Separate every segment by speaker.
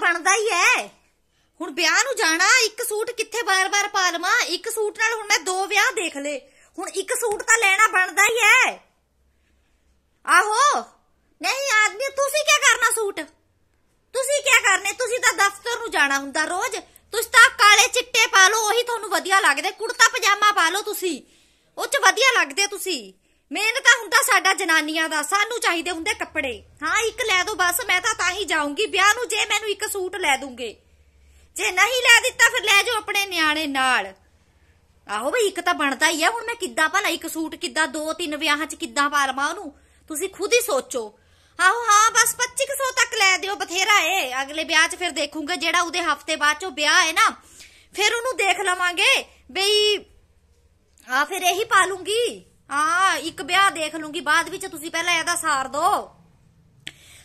Speaker 1: ਤਾਂ ਬਣਦਾ ਹੀ ਐ ਹੁਣ ਵਿਆਹ ਨੂੰ ਜਾਣਾ ਇੱਕ ਸੂਟ ਕਿੱਥੇ ਬਾਰ-ਬਾਰ ਪਾ ਲਵਾਂ ਇੱਕ ਸੂਟ ਨਾਲ ਹੁਣ ਮੈਂ ਦੋ ਵਿਆਹ ਦੇਖ ਲੇ ਹੁਣ ਇੱਕ ਸੂਟ ਤਾਂ ਲੈਣਾ ਬਣਦਾ ਹੀ ਐ ਆਹੋ ਨਹੀਂ ਆਦਮੀ ਤੁਸੀਂ ਕੀ ਕਰਨਾ ਸੂਟ ਤੁਸੀਂ ਕੀ ਕਰਨੇ ਤੁਸੀਂ ਤਾਂ ਦਫ਼ਤਰ ਨੂੰ ਜਾਣਾ ਹੁੰਦਾ ਰੋਜ਼ ਤੁਸੀਂ ਤਾਂ ਕਾਲੇ ਚਿੱਟੇ ਪਾ ਲਓ ਉਹੀ ਤੁਹਾਨੂੰ ਵਧੀਆ ਲੱਗਦੇ ਕੁੜਤਾ ਪਜਾਮਾ ਪਾ ਲਓ ਤੁਸੀਂ ਉਹ ਚ ਵਧੀਆ ਲੱਗਦੇ ਤੁਸੀਂ ਮੇਨ ਤਾਂ ਹੁੰਦਾ ਸਾਡਾ ਜਨਾਨੀਆਂ ਦਾ ਸਾਨੂੰ ਚਾਹੀਦੇ ਹੁੰਦੇ ਕੱਪੜੇ ਹਾਂ ਇੱਕ ਲੈ ਦੋ ਬਸ ਮੈਂ ਤਾਂ ਤਾਂ ਹੀ ਜਾਊਂਗੀ ਵਿਆਹ ਨੂੰ ਜੇ ਮੈਨੂੰ ਇੱਕ ਸੂਟ ਲੈ ਦੂੰਗੇ ਜੇ ਨਹੀਂ ਲੈ ਦਿੱਤਾ ਫਿਰ ਲੈ ਜਾਓ ਆਪਣੇ ਨਿਆਣੇ ਨਾਲ ਆਹੋ ਬਈ ਇੱਕ ਤਾਂ ਬਣਦਾ ਹੀ ਆ ਹੁਣ ਮੈਂ ਕਿੱਦਾਂ ਭਲਾ ਇੱਕ ਸੂਟ ਕਿੱਦਾਂ ਦੋ ਤਿੰਨ ਵਿਆਹਾਂ 'ਚ ਕਿੱਦਾਂ ਪਾ ਲਵਾਂ ਉਹਨੂੰ ਤੁਸੀਂ ਖੁਦ ਹੀ ਸੋਚੋ ਆਹੋ ਹਾਂ ਬਸ 2500 ਤੱਕ ਲੈ ਦਿਓ ਬਥੇਰਾ ਏ ਅਗਲੇ ਵਿਆਹ 'ਚ ਫਿਰ ਦੇਖੂਗਾ ਜਿਹੜਾ ਉਹਦੇ ਹਫਤੇ ਬਾਅਦ 'ਚੋਂ ਵਿਆਹ ਹੈ ਨਾ ਫਿਰ ਉਹਨੂੰ ਦੇਖ ਲਵਾਂਗੇ ਬਈ ਆ ਫਿਰ ਇਹੀ ਪਾ ਲੂੰਗੀ ਆ ਇੱਕ ਵਿਆਹ ਦੇਖ ਲੂੰਗੀ ਬਾਅਦ ਵਿੱਚ ਤੁਸੀਂ ਪਹਿਲਾਂ ਇਹਦਾ ਸਾਰ ਦੋ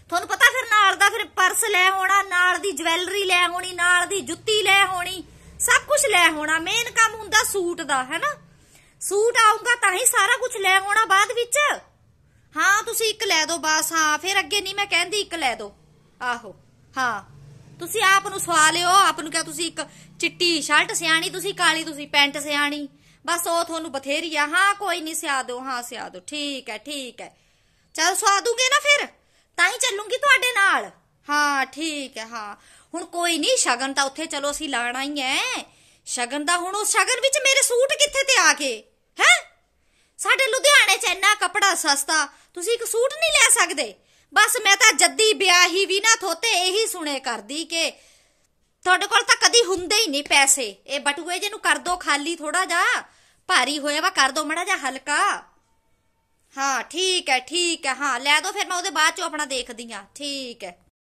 Speaker 1: ਤੁਹਾਨੂੰ ਪਤਾ ਫਿਰ ਨਾਲ ਦਾ ਫਿਰ ਪਰਸ ਲੈ ਹੋਣਾ ਨਾਲ ਦੀ ਜਵੈਲਰੀ ਲੈ ਹੋਣੀ ਨਾਲ ਦੀ ਜੁੱਤੀ ਲੈ ਹੋਣੀ ਸਭ ਕੁਝ ਲੈ ਹੋਣਾ ਮੇਨ ਕੰਮ ਹੁੰਦਾ ਸੂਟ ਦਾ ਹੈਨਾ ਸੂਟ ਆਉਂਗਾ ਤਾਂ ਹੀ ਸਾਰਾ ਕੁਝ ਲੈ ਹੋਣਾ ਬਾਅਦ ਵਿੱਚ ਹਾਂ ਤੁਸੀਂ ਇੱਕ ਲੈ ਦੋ ਬਸ ਹਾਂ ਫਿਰ ਅੱਗੇ ਨਹੀਂ ਮੈਂ ਕਹਿੰਦੀ ਇੱਕ ਲੈ ਦੋ ਆਹੋ ਹਾਂ ਤੁਸੀਂ ਆਪ ਨੂੰ ਸਵਾ ਲਿਓ ਆਪ ਨੂੰ ਕਿਹਾ ਤੁਸੀਂ ਇੱਕ ਚਿੱਟੀ ਸ਼ਰਟ ਸਿਆਣੀ ਤੁਸੀਂ ਕਾਲੀ ਤੁਸੀਂ ਪੈਂਟ ਸਿਆਣੀ ਬਸ ਉਹ ਤੁਹਾਨੂੰ ਬਥੇਰੀ ਆ ਹਾਂ ਕੋਈ ਨਹੀਂ ਸਿਆ ਦੋ ਹਾਂ ਸਿਆ ਦੋ ਠੀਕ ਹੈ ਠੀਕ ਹੈ ਚਲ ਸਵਾ ਦੂਗੇ ਨਾ ਫਿਰ ਤਾਂ ਹੀ ਚੱਲੂਗੀ ਤੁਹਾਡੇ ਨਾਲ ਹਾਂ ਠੀਕ ਹੈ ਹਾਂ ਹੁਣ ਕੋਈ ਨਹੀਂ ਸ਼ਗਨ ਤਾਂ ਉੱਥੇ ਚਲੋ ਅਸੀਂ ਲਾਣਾ ਹੀ ਐ ਸ਼ਗਨ ਦਾ ਹੁਣ ਉਹ ਸ਼ਗਨ ਵਿੱਚ ਮੇਰੇ ਸੂਟ ਕਿੱਥੇ ਤੇ ਆ ਕੇ ਹੈ ਸਾਡੇ ਲੁਧਿਆਣੇ 'ਚ ਇੰਨਾ ਕਪੜਾ ਸਸਤਾ ਤੁਸੀਂ ਇੱਕ ਸੂਟ ਨਹੀਂ ਲੈ ਸਕਦੇ ਬਸ ਮੈਂ ਤਾਂ ਜੱਦੀ ਵਿਆਹੀ ਵੀ ਨਾ ਥੋਤੇ ਇਹੀ ਸੁਣੇ ਕਰਦੀ ਕਿ ਤੁਹਾਡੇ ਕੋਲ ਤਾਂ ਕਦੀ ਹੁੰਦੇ ਹੀ ਨਹੀਂ ਪੈਸੇ ਇਹ ਬਟੂਏ ਜੇ ਨੂੰ ਕਰ ਦੋ ਖਾਲੀ ਥੋੜਾ ਜਾ ਭਾਰੀ ਹੋਇਆ ਵਾ ਕਰ ਦੋ ਮੜਾ ਜਾ ਹਲਕਾ ਹਾਂ ਠੀਕ ਹੈ ਠੀਕ ਹੈ ਹਾਂ ਲੈ ਦੋ ਫਿਰ ਮੈਂ ਉਹਦੇ ਬਾਅਦ ਚੋਂ ਆਪਣਾ ਦੇਖਦੀ ਆ ਠੀਕ ਹੈ